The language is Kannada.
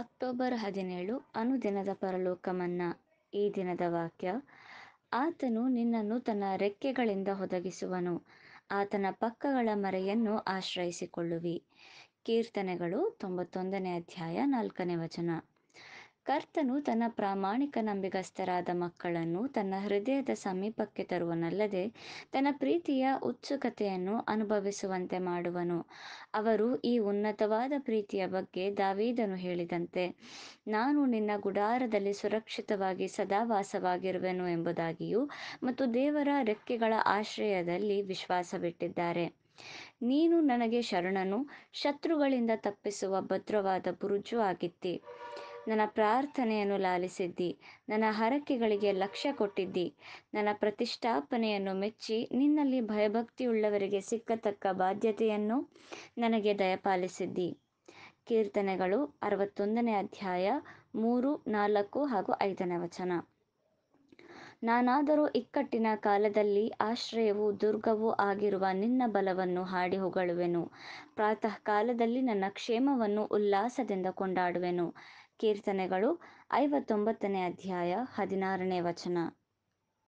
ಅಕ್ಟೋಬರ್ ಹದಿನೇಳು ಅನುದಿನದ ಪರಲೋಕ ಈ ದಿನದ ವಾಕ್ಯ ಆತನು ನಿನ್ನನ್ನು ತನ್ನ ರೆಕ್ಕೆಗಳಿಂದ ಒದಗಿಸುವನು ಆತನ ಪಕ್ಕಗಳ ಮರೆಯನ್ನು ಆಶ್ರಯಿಸಿಕೊಳ್ಳುವಿ ಕೀರ್ತನೆಗಳು ತೊಂಬತ್ತೊಂದನೇ ಅಧ್ಯಾಯ ನಾಲ್ಕನೇ ವಚನ ಕರ್ತನು ತನ್ನ ಪ್ರಾಮಾಣಿಕ ನಂಬಿಗಸ್ತರಾದ ಮಕ್ಕಳನ್ನು ತನ್ನ ಹೃದಯದ ಸಮೀಪಕ್ಕೆ ತರುವನಲ್ಲದೆ ತನ್ನ ಪ್ರೀತಿಯ ಉತ್ಸುಕತೆಯನ್ನು ಅನುಭವಿಸುವಂತೆ ಮಾಡುವನು ಅವರು ಈ ಉನ್ನತವಾದ ಪ್ರೀತಿಯ ಬಗ್ಗೆ ದಾವೀದನು ಹೇಳಿದಂತೆ ನಾನು ನಿನ್ನ ಗುಡಾರದಲ್ಲಿ ಸುರಕ್ಷಿತವಾಗಿ ಸದಾ ವಾಸವಾಗಿರುವೆನು ಎಂಬುದಾಗಿಯೂ ಮತ್ತು ದೇವರ ರೆಕ್ಕೆಗಳ ಆಶ್ರಯದಲ್ಲಿ ವಿಶ್ವಾಸವಿಟ್ಟಿದ್ದಾರೆ ನೀನು ನನಗೆ ಶರಣನು ಶತ್ರುಗಳಿಂದ ತಪ್ಪಿಸುವ ಭದ್ರವಾದ ಬುರುಜು ಆಗಿತ್ತಿ ನನ್ನ ಪ್ರಾರ್ಥನೆಯನ್ನು ಲಾಲಿಸಿದ್ದಿ ನನ್ನ ಹರಕೆಗಳಿಗೆ ಲಕ್ಷ್ಯ ಕೊಟ್ಟಿದ್ದಿ ನನ್ನ ಪ್ರತಿಷ್ಠಾಪನೆಯನ್ನು ಮೆಚ್ಚಿ ನಿನ್ನಲ್ಲಿ ಭಯಭಕ್ತಿಯುಳ್ಳವರಿಗೆ ಸಿಕ್ಕತಕ್ಕ ಬಾಧ್ಯತೆಯನ್ನು ನನಗೆ ದಯಪಾಲಿಸಿದ್ದಿ ಕೀರ್ತನೆಗಳು ಅರವತ್ತೊಂದನೇ ಅಧ್ಯಾಯ ಮೂರು ನಾಲ್ಕು ಹಾಗೂ ಐದನೇ ವಚನ ನಾನಾದರೂ ಇಕ್ಕಟ್ಟಿನ ಕಾಲದಲ್ಲಿ ಆಶ್ರಯವು ದುರ್ಗವೂ ಆಗಿರುವ ನಿನ್ನ ಬಲವನ್ನು ಹಾಡಿ ಹೊಗಳುವೆನು ಪ್ರಾತಃ ಕಾಲದಲ್ಲಿ ನನ್ನ ಕ್ಷೇಮವನ್ನು ಉಲ್ಲಾಸದಿಂದ ಕೊಂಡಾಡುವೆನು ಕೀರ್ತನೆಗಳು ಐವತ್ತೊಂಬತ್ತನೇ ಅಧ್ಯಾಯ ಹದಿನಾರನೇ ವಚನ